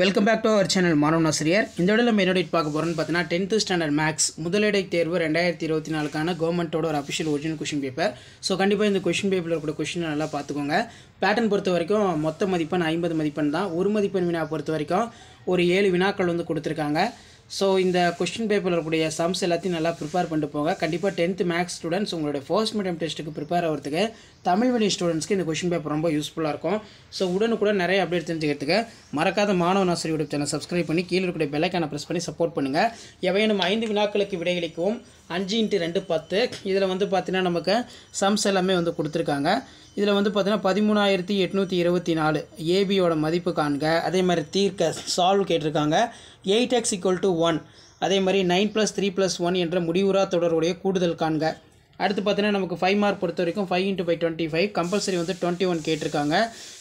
welcome back to our channel மாணவன் ஆசிரியர் இந்த விட நம்ம என்னோட பார்க்க போகிறோம்னு பார்த்தீங்கன்னா டென்த்து ஸ்டாண்டர்ட் மேக்ஸ் முதலிடை தேர்வு ரெண்டாயிரத்தி இருபத்தி நாலுக்கான கவர்மெண்ட்டோட ஒரு official original question paper so கண்டிப்பாக இந்த கொஷின் பேப்பரில் கூட கொஷினை நல்லா பார்த்துக்கோங்க பேட்டர்ன் பொறுத்த வரைக்கும் மொத்த மதிப்பெண் ஐம்பது மதிப்பெண் தான் ஒரு மதிப்பெண் வினா பொறுத்த வரைக்கும் ஒரு ஏழு வினாக்கள் வந்து கொடுத்துருக்காங்க ஸோ இந்த கொஸ்டின் பேப்பரில் இருக்கக்கூடிய சம்ஸ் எல்லாத்தையும் நல்லா ப்ரிப்பேர் பண்ணிட்டு போங்க கண்டிப்பாக டென்த்து மேக்ஸ் ஸ்டூடெண்ட்ஸ் உங்களுடைய ஃபர்ஸ்ட் மீடியம் டெஸ்ட்டுக்கு ப்ரிப்பேர் ஆகிறதுக்கு தமிழ் வழி ஸ்டூடெண்ட்ஸ்க்கு இந்த கொஸ்டின் பேப்பர் ரொம்ப யூஸ்ஃபுல்லாக இருக்கும் ஸோ உடனுக்குடன் நிறைய அப்டேட் தெரிஞ்சுக்கிறதுக்கு மறக்காத மாணவ நாசரி யூடியூப் சேனல் சப்ஸ்கிரைப் பண்ணி கீழே இருக்கக்கூடிய பெல்லைக்கான ப்ரெஸ் பண்ணி சப்போர்ட் பண்ணுங்கள் எவையனும் ஐந்து வினாக்களுக்கு விடையளிக்கவும் அஞ்சு இன்ட்டு ரெண்டு பத்து இதில் வந்து பார்த்திங்கன்னா நமக்கு சம்ஸ் எல்லாமே வந்து கொடுத்துருக்காங்க இதில் வந்து பார்த்தீங்கன்னா பதிமூணாயிரத்தி எட்நூற்றி இருபத்தி நாலு ஏபியோட மதிப்பு காண்க அதே மாதிரி தீர்க்க சால்வ் கேட்டிருக்காங்க eight x equal to one அதே மாதிரி nine plus three plus one என்ற முடிவுறா தொடருடைய கூடுதல் காண்க அடுத்து பார்த்தீங்கன்னா நமக்கு ஃபைவ் மார்க் பொறுத்த வரைக்கும் five into by twenty five compulsory வந்து டுவெண்ட்டி ஒன் கேட்டிருக்காங்க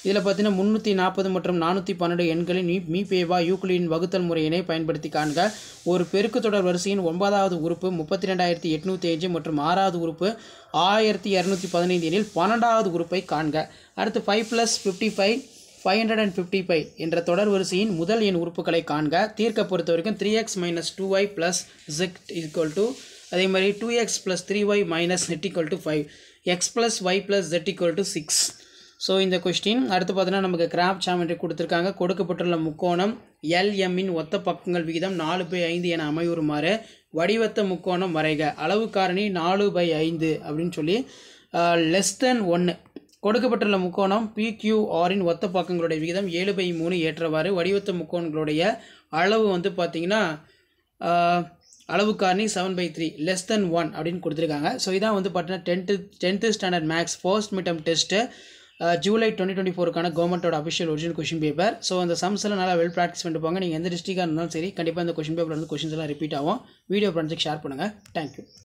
இதில் பார்த்தீங்கன்னா முந்நூற்றி நாற்பது மற்றும் நானூற்றி பன்னெண்டு எண்களின் மீ மீபேவா யூக்ளின் வகுத்தல் முறையினை பயன்படுத்தி காண்க ஒரு பெருக்கு தொடர் வரிசையின் ஒன்பதாவது உறுப்பு முப்பத்தி ரெண்டாயிரத்தி எட்நூற்றி அஞ்சு மற்றும் ஆறாவது உறுப்பு ஆயிரத்தி இரநூத்தி பதினைந்து எனில் பன்னெண்டாவது உறுப்பை காண்க அடுத்து five plus fifty five five hundred and fifty five என்ற தொடர் வரிசையின் முதல் எண் உறுப்புகளை காண்க தீர்க்க பொறுத்த வரைக்கும் three x minus two y plus z equal to அதே மாதிரி two x plus three y minus நெட் equal to five x plus y plus z equal to six so இந்த கொஸ்டின் அடுத்து பார்த்தோன்னா நமக்கு கிராப் சாமெண்ட்ரி கொடுத்துருக்காங்க கொடுக்கப்பட்டுள்ள முக்கோணம் எம்மின் ஒத்த பக்கங்கள் விகிதம் நாலு பை ஐந்து என அமையுறுமாறு வடிவத்த முக்கோணம் வரைக அளவு காரணி நாலு பை ஐந்து அப்படின்னு சொல்லி லெஸ் தென் ஒன்று கொடுக்கப்பட்டுள்ள முக்கோணம் பிக்யூஆரின் ஒத்த பக்கங்களுடைய விகிதம் ஏழு பை மூணு ஏற்றவாறு வடிவத்த முக்கோணங்களுடைய அளவு வந்து பார்த்திங்கன்னா அளவு காரணி seven by three less than one அப்படின்னு கொடுத்துருக்காங்க ஸோ இதான் வந்து பார்த்தீங்கன்னா tenth tenth standard maths first midterm test July twenty twenty ஃபோருக்கான கவர்மெண்ட்டோட official original question paper so அந்த சம்ஸ் எல்லாம் நல்லா வெல் ப்ராக்டிஸ் பண்ணிட்டு போங்க நீங்கள் எந்த டிஸ்ட்ரிக்டாக இருந்தாலும் சரி கண்டிப்பாக அந்த கொஷின் பேப்பர் வந்து கொஷின்ஸ் எல்லாம் ரிப்பீட் ஆகும் வீடியோ ஃப்ரெண்ட்ஸுக்கு ஷேர் பண்ணுங்கள் தேங்க்யூ